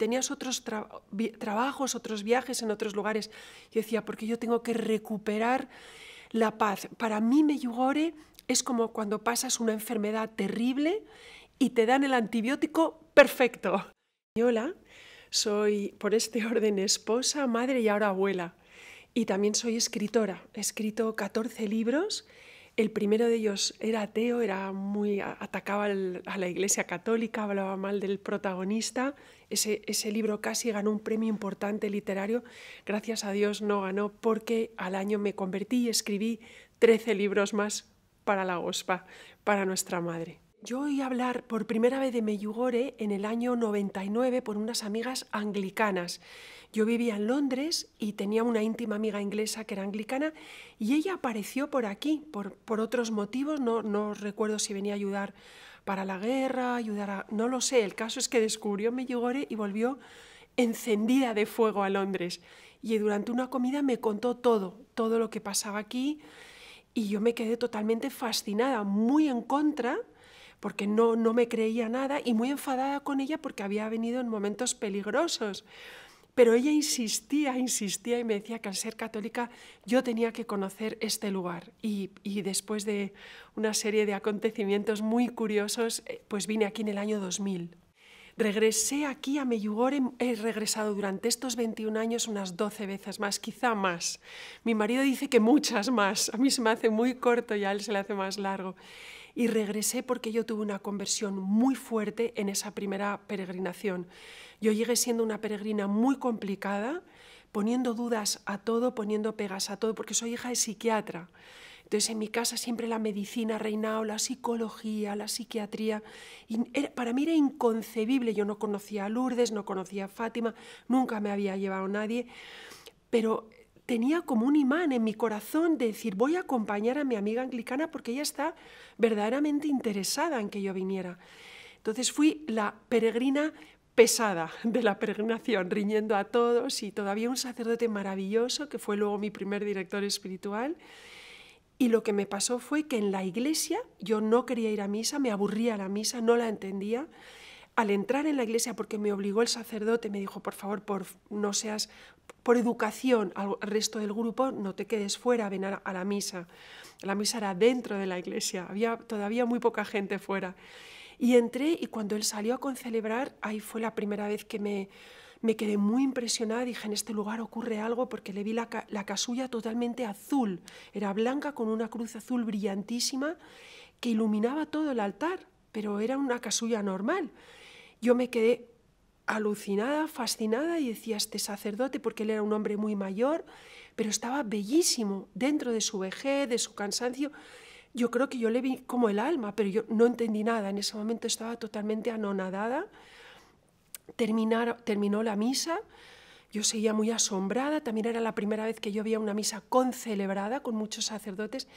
tenías otros trabajos, otros viajes en otros lugares. Yo decía, porque yo tengo que recuperar la paz. Para mí Meyugore es como cuando pasas una enfermedad terrible y te dan el antibiótico perfecto. Hola, soy por este orden esposa, madre y ahora abuela. Y también soy escritora. He escrito 14 libros el primero de ellos era ateo, era muy atacaba a la Iglesia Católica, hablaba mal del protagonista. Ese, ese, libro casi ganó un premio importante literario. Gracias a Dios no ganó porque al año me convertí y escribí 13 libros más para la GOSPA, para nuestra madre. Yo oí hablar por primera vez de Meyugore en el año 99 por unas amigas anglicanas. Yo vivía en Londres y tenía una íntima amiga inglesa que era anglicana y ella apareció por aquí, por, otros motivos, no, no recuerdo si venía a ayudar para la guerra, ayudar a... no lo sé, el caso es que descubrió Meyugore y volvió encendida de fuego a Londres. Y durante una comida me contó todo, todo lo que pasaba aquí y yo me quedé totalmente fascinada, muy en contra porque no, me creía nada y muy enfadada con ella porque había venido en momentos peligrosos. Pero ella insistía, insistía y me decía que al ser católica yo tenía que conocer este lugar. Y, después de una serie de acontecimientos muy curiosos, eh, pues vine aquí en el año 2000. Regresé aquí a Meyugore, he regresado durante estos 21 años unas 12 veces más, quizá más. Mi marido dice que muchas más, a mí se me hace muy corto y a él se le hace más largo y regresé porque yo tuve una conversión muy fuerte en esa primera peregrinación. Yo llegué siendo una peregrina muy complicada, poniendo dudas a todo, poniendo pegas a todo, porque soy hija de psiquiatra. Entonces en mi casa siempre la medicina reinado, la psicología, la psiquiatría. para mí era inconcebible, yo no conocía a Lourdes, no conocía a Fátima, nunca me había llevado nadie, pero tenía como un imán en mi corazón de decir, voy a acompañar a mi amiga anglicana porque ella está verdaderamente interesada en que yo viniera. Entonces fui la peregrina pesada de la peregrinación, riñendo a todos y todavía un sacerdote maravilloso que fue luego mi primer director espiritual. Y lo que me pasó fue que en la iglesia yo no quería ir a misa, me aburría la misa, no la entendía al entrar en la iglesia, porque me obligó el sacerdote, me dijo, por favor, por, no seas, por educación al resto del grupo, no te quedes fuera, ven a, la misa. La misa era dentro de la iglesia, había todavía muy poca gente fuera. Y entré y cuando él salió a concelebrar, ahí fue la primera vez que me, quedé muy impresionada. Dije, en este lugar ocurre algo porque le vi la casulla totalmente azul. Era blanca con una cruz azul brillantísima que iluminaba todo el altar, pero era una casulla normal. Yo me quedé alucinada, fascinada y decía este sacerdote, porque él era un hombre muy mayor, pero estaba bellísimo dentro de su vejez, de su cansancio. Yo creo que yo le vi como el alma, pero yo no entendí nada. En ese momento estaba totalmente anonadada. terminó la misa. Yo seguía muy asombrada, también era la primera vez que yo veía una misa concelebrada con muchos sacerdotes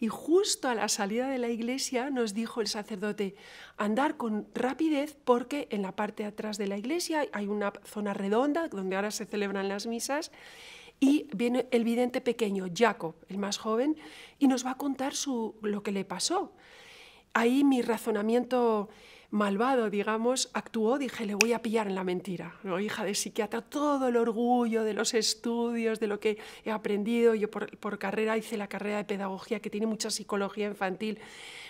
y justo a la salida de la iglesia nos dijo el sacerdote, andar con rapidez porque en la parte de atrás de la iglesia hay una zona redonda donde ahora se celebran las misas y viene el vidente pequeño, Jacob, el más joven, y nos va a contar su, lo que le pasó. Ahí mi razonamiento malvado, digamos, actuó, dije, le voy a pillar en la mentira. ¿no? Hija de psiquiatra, todo el orgullo de los estudios, de lo que he aprendido, yo por, carrera hice la carrera de pedagogía que tiene mucha psicología infantil.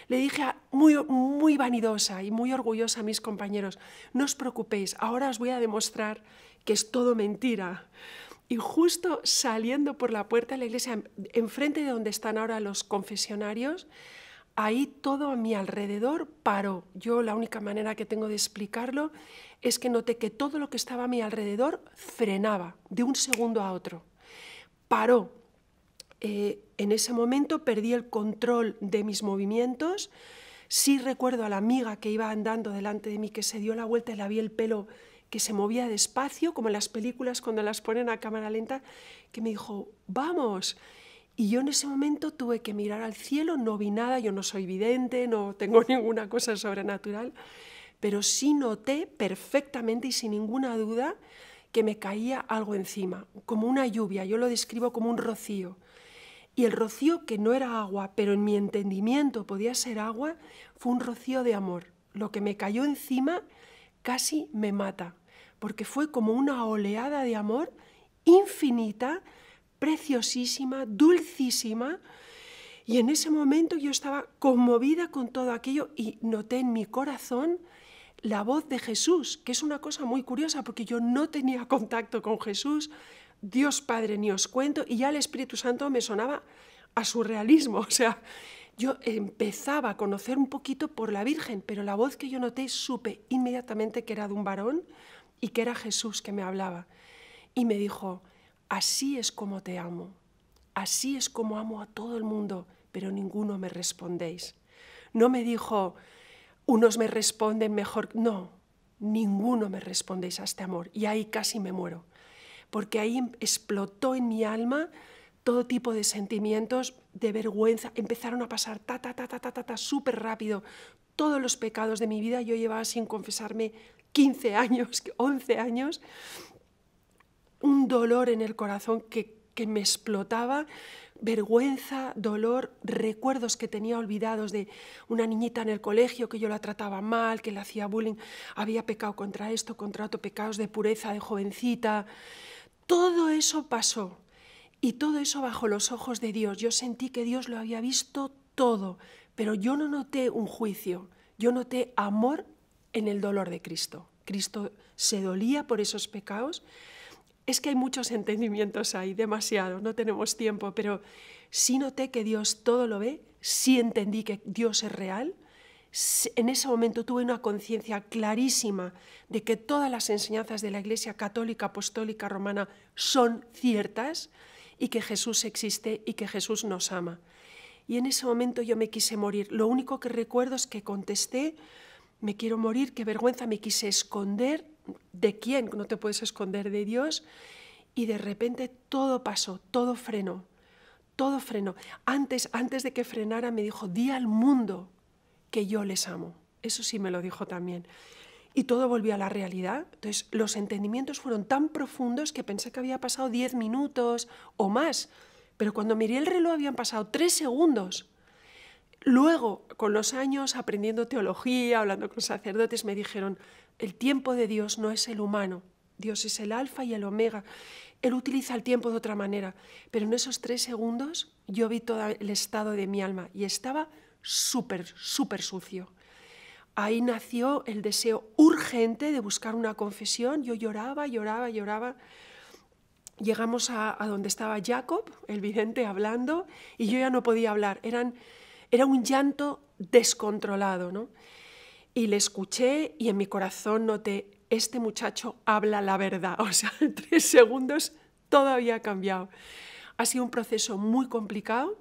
Le dije muy, muy vanidosa y muy orgullosa a mis compañeros, no os preocupéis, ahora os voy a demostrar que es todo mentira. Y justo saliendo por la puerta de la iglesia, enfrente de donde están ahora los confesionarios, ahí todo a mi alrededor paró. Yo la única manera que tengo de explicarlo es que noté que todo lo que estaba a mi alrededor frenaba de un segundo a otro. Paró. Eh, en ese momento perdí el control de mis movimientos. Sí recuerdo a la amiga que iba andando delante de mí, que se dio la vuelta y la vi el pelo que se movía despacio, como en las películas cuando las ponen a cámara lenta, que me dijo, vamos. Y yo en ese momento tuve que mirar al cielo, no vi nada, yo no soy vidente, no tengo ninguna cosa sobrenatural, pero sí noté perfectamente y sin ninguna duda que me caía algo encima, como una lluvia, yo lo describo como un rocío. Y el rocío, que no era agua, pero en mi entendimiento podía ser agua, fue un rocío de amor. Lo que me cayó encima casi me mata, porque fue como una oleada de amor infinita preciosísima, dulcísima. Y en ese momento yo estaba conmovida con todo aquello y noté en mi corazón la voz de Jesús, que es una cosa muy curiosa porque yo no tenía contacto con Jesús, Dios Padre ni os cuento, y ya el Espíritu Santo me sonaba a surrealismo, o sea, yo empezaba a conocer un poquito por la Virgen, pero la voz que yo noté supe inmediatamente que era de un varón y que era Jesús que me hablaba. Y me dijo, Así es como te amo, así es como amo a todo el mundo, pero ninguno me respondéis. No me dijo, unos me responden mejor, no, ninguno me respondéis a este amor. Y ahí casi me muero, porque ahí em, explotó en mi alma todo tipo de sentimientos de vergüenza. Empezaron a pasar ta, ta, ta, ta, ta, ta, ta súper rápido todos los pecados de mi vida. Yo llevaba sin confesarme 15 años, 11 años, un dolor en el corazón que, me explotaba, vergüenza, dolor, recuerdos que tenía olvidados de una niñita en el colegio que yo la trataba mal, que la hacía bullying, había pecado contra esto, contra otro, pecados de pureza de jovencita. Todo eso pasó y todo eso bajo los ojos de Dios. Yo sentí que Dios lo había visto todo, pero yo no noté un juicio, yo noté amor en el dolor de Cristo. Cristo se dolía por esos pecados es que hay muchos entendimientos ahí, demasiado, no tenemos tiempo, pero sí noté que Dios todo lo ve, sí entendí que Dios es real, en ese momento tuve una conciencia clarísima de que todas las enseñanzas de la Iglesia católica, apostólica, romana son ciertas y que Jesús existe y que Jesús nos ama. Y en ese momento yo me quise morir. Lo único que recuerdo es que contesté, me quiero morir, qué vergüenza, me quise esconder de quién, no te puedes esconder de Dios, y de repente todo pasó, todo frenó, todo frenó. Antes, antes de que frenara me dijo, di al mundo que yo les amo. Eso sí me lo dijo también. Y todo volvió a la realidad. Entonces los entendimientos fueron tan profundos que pensé que había pasado diez minutos o más, pero cuando miré el reloj habían pasado tres segundos. Luego, con los años, aprendiendo teología, hablando con sacerdotes, me dijeron, el tiempo de Dios no es el humano, Dios es el alfa y el omega. Él utiliza el tiempo de otra manera, pero en esos tres segundos yo vi todo el estado de mi alma y estaba súper, súper sucio. Ahí nació el deseo urgente de buscar una confesión. Yo lloraba, lloraba, lloraba. Llegamos a, donde estaba Jacob, el vidente, hablando, y yo ya no podía hablar. Eran era un llanto descontrolado, ¿no? Y le escuché y en mi corazón noté, este muchacho habla la verdad. O sea, en tres segundos todo había cambiado. Ha sido un proceso muy complicado,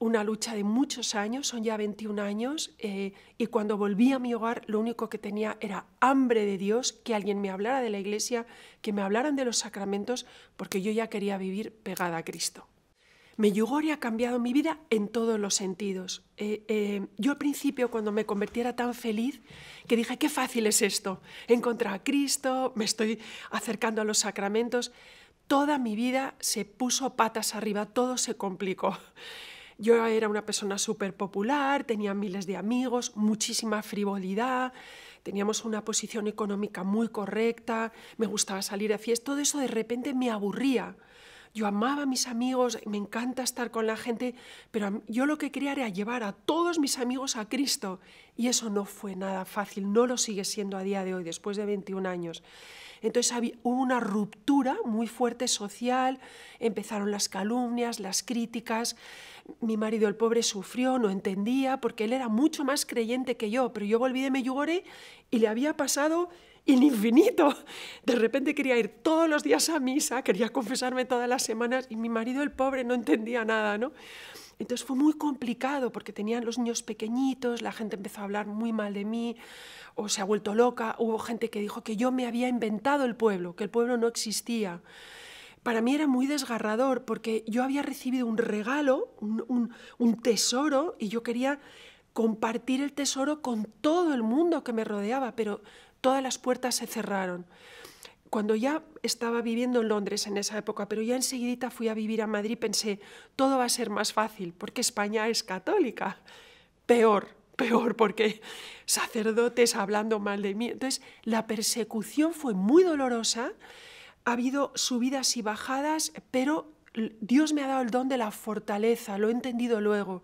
una lucha de muchos años, son ya 21 años, eh, y cuando volví a mi hogar lo único que tenía era hambre de Dios, que alguien me hablara de la iglesia, que me hablaran de los sacramentos, porque yo ya quería vivir pegada a Cristo me ha cambiado mi vida en todos los sentidos. Eh, eh, yo al principio, cuando me convertí, era tan feliz, que dije, qué fácil es esto, he a Cristo, me estoy acercando a los sacramentos, toda mi vida se puso patas arriba, todo se complicó. Yo era una persona súper popular, tenía miles de amigos, muchísima frivolidad, teníamos una posición económica muy correcta, me gustaba salir a fiestas, todo eso de repente me aburría. Yo amaba a mis amigos, me encanta estar con la gente, pero yo lo que quería era llevar a todos mis amigos a Cristo. Y eso no fue nada fácil, no lo sigue siendo a día de hoy, después de 21 años. Entonces había, hubo una ruptura muy fuerte social, empezaron las calumnias, las críticas. Mi marido, el pobre, sufrió, no entendía, porque él era mucho más creyente que yo, pero yo volví de Meyugore y le había pasado el infinito. De repente quería ir todos los días a misa, quería confesarme todas las semanas y mi marido, el pobre, no entendía nada, ¿no? Entonces fue muy complicado porque tenían los niños pequeñitos, la gente empezó a hablar muy mal de mí o se ha vuelto loca, hubo gente que dijo que yo me había inventado el pueblo, que el pueblo no existía. Para mí era muy desgarrador porque yo había recibido un regalo, un, un tesoro y yo quería compartir el tesoro con todo el mundo que me rodeaba, pero todas las puertas se cerraron. Cuando ya estaba viviendo en Londres en esa época, pero ya enseguidita fui a vivir a Madrid, pensé, todo va a ser más fácil, porque España es católica. Peor, peor, porque sacerdotes hablando mal de mí. Entonces, la persecución fue muy dolorosa, ha habido subidas y bajadas, pero Dios me ha dado el don de la fortaleza, lo he entendido luego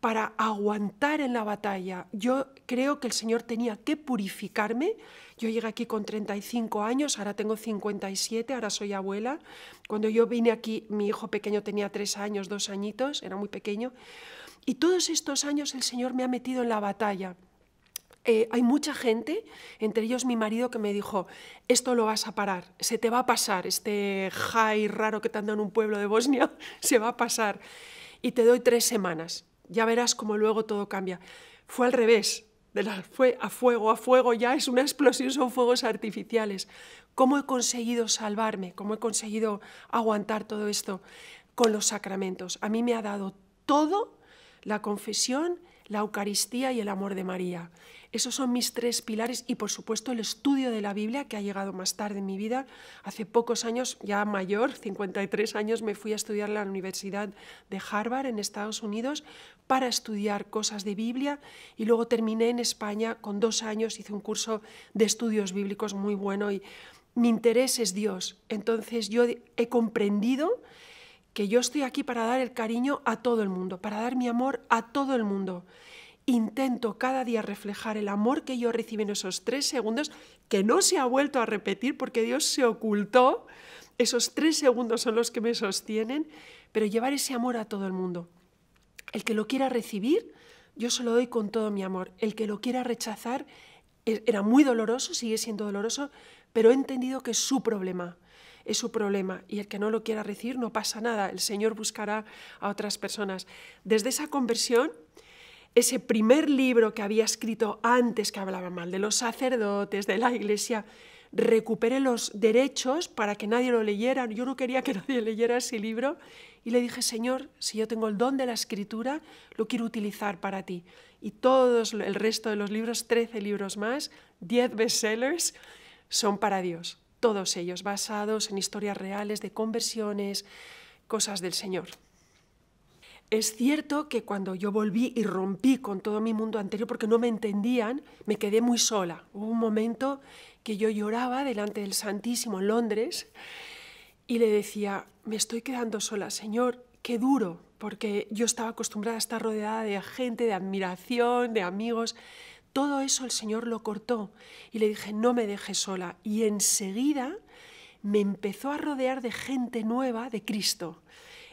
para aguantar en la batalla. Yo creo que el Señor tenía que purificarme. Yo llegué aquí con 35 años, ahora tengo 57, ahora soy abuela. Cuando yo vine aquí, mi hijo pequeño tenía tres años, dos añitos, era muy pequeño. Y todos estos años el Señor me ha metido en la batalla. Eh, hay mucha gente, entre ellos mi marido, que me dijo, esto lo vas a parar, se te va a pasar, este high raro que te anda en un pueblo de Bosnia, se va a pasar. Y te doy tres semanas ya verás cómo luego todo cambia. Fue al revés, fue a fuego, a fuego, ya es una explosión, son fuegos artificiales. ¿Cómo he conseguido salvarme? ¿Cómo he conseguido aguantar todo esto? Con los sacramentos. A mí me ha dado todo la confesión la Eucaristía y el amor de María. Esos son mis tres pilares y por supuesto el estudio de la Biblia que ha llegado más tarde en mi vida. Hace pocos años, ya mayor, 53 años, me fui a estudiar a la Universidad de Harvard en Estados Unidos para estudiar cosas de Biblia y luego terminé en España con dos años, hice un curso de estudios bíblicos muy bueno y mi interés es Dios. Entonces yo he comprendido que yo estoy aquí para dar el cariño a todo el mundo, para dar mi amor a todo el mundo. Intento cada día reflejar el amor que yo recibí en esos tres segundos, que no se ha vuelto a repetir porque Dios se ocultó. Esos tres segundos son los que me sostienen, pero llevar ese amor a todo el mundo. El que lo quiera recibir, yo se lo doy con todo mi amor. El que lo quiera rechazar, e-, era muy doloroso, sigue siendo doloroso, pero he entendido que es su problema es su problema y el que no lo quiera recibir no pasa nada, el Señor buscará a otras personas. Desde esa conversión, ese primer libro que había escrito antes que hablaba mal de los sacerdotes, de la iglesia, recuperé los derechos para que nadie lo leyera. Yo no quería que nadie leyera ese libro y le dije, Señor, si yo tengo el don de la escritura, lo quiero utilizar para ti. Y todos el resto de los libros, 13 libros más, 10 bestsellers, son para Dios todos ellos basados en historias reales de conversiones, cosas del Señor. Es cierto que cuando yo volví y rompí con todo mi mundo anterior porque no me entendían, me quedé muy sola. Hubo un momento que yo lloraba delante del Santísimo en Londres y le decía, me estoy quedando sola, Señor, qué duro, porque yo estaba acostumbrada a estar rodeada de gente, de admiración, de amigos. Todo eso el Señor lo cortó y le dije, no me dejes sola. Y enseguida me empezó a rodear de gente nueva de Cristo.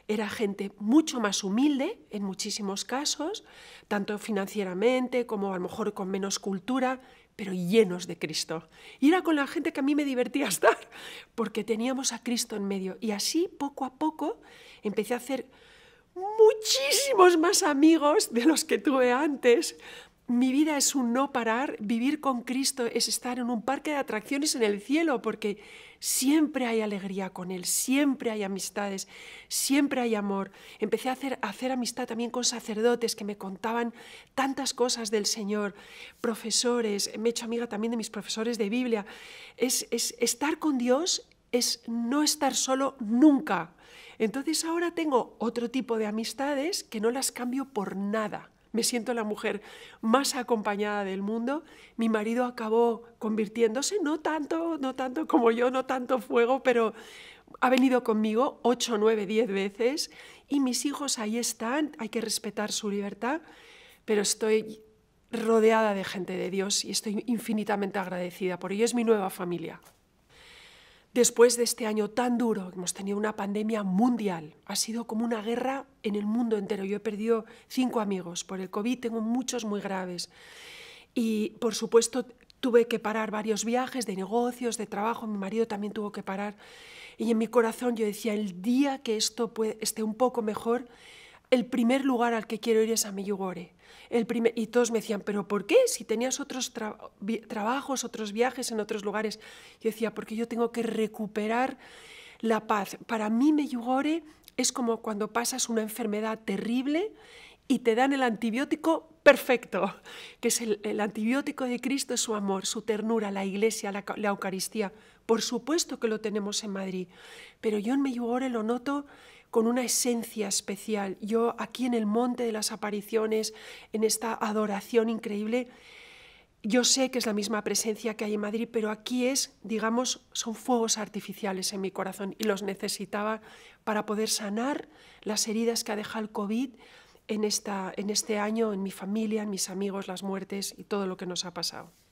Era gente mucho más humilde en muchísimos casos, tanto financieramente como a lo mejor con menos cultura, pero llenos de Cristo. Y era con la gente que a mí me divertía estar, porque teníamos a Cristo en medio. Y así, poco a poco, empecé a hacer muchísimos más amigos de los que tuve antes, mi vida es un no parar, vivir con Cristo es estar en un parque de atracciones en el cielo, porque siempre hay alegría con Él, siempre hay amistades, siempre hay amor. Empecé a hacer, amistad también con sacerdotes que me contaban tantas cosas del Señor, profesores, me he hecho amiga también de mis profesores de Biblia. es estar con Dios es no estar solo nunca. Entonces ahora tengo otro tipo de amistades que no las cambio por nada me siento la mujer más acompañada del mundo. Mi marido acabó convirtiéndose, no tanto, no tanto como yo, no tanto fuego, pero ha venido conmigo 8, nueve, diez veces y mis hijos ahí están, hay que respetar su libertad, pero estoy rodeada de gente de Dios y estoy infinitamente agradecida por ello, es mi nueva familia. Después de este año tan duro, hemos tenido una pandemia mundial, ha sido como una guerra en el mundo entero. Yo he perdido cinco amigos por el COVID, tengo muchos muy graves. Y por supuesto tuve que parar varios viajes de negocios, de trabajo, mi marido también tuvo que parar. Y en mi corazón yo decía, el día que esto esté un poco mejor, el primer lugar al que quiero ir es a Miyugore. El primer, y todos me decían, ¿pero por qué? Si tenías otros trabajos, otros viajes en otros lugares. Yo decía, porque yo tengo que recuperar la paz. Para mí Meyugore es como cuando pasas una enfermedad terrible y te dan el antibiótico perfecto, que es el, antibiótico de Cristo, es su amor, su ternura, la iglesia, la, Eucaristía. Por supuesto que lo tenemos en Madrid, pero yo en Meyugore lo noto con una esencia especial. Yo aquí en el monte de las apariciones, en esta adoración increíble, yo sé que es la misma presencia que hay en Madrid, pero aquí es, digamos, son fuegos artificiales en mi corazón y los necesitaba para poder sanar las heridas que ha dejado el COVID en, esta, en este año, en mi familia, en mis amigos, las muertes y todo lo que nos ha pasado.